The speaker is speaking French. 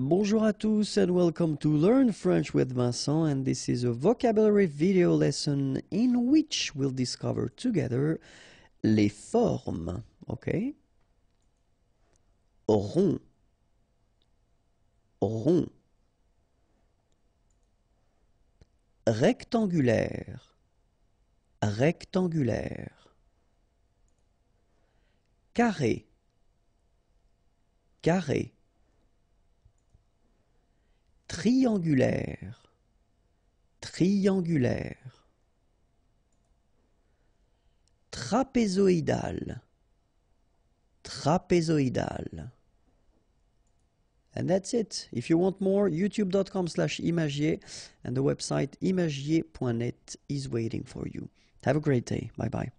Bonjour à tous and welcome to Learn French with Vincent and this is a vocabulary video lesson in which we'll discover together les formes, ok? Rond, rond, rectangulaire, rectangulaire, carré, carré triangulaire, triangulaire, trapézoïdal, trapézoïdal. And that's it. If you want more, youtube.com slash imagier and the website imagier.net is waiting for you. Have a great day. Bye bye.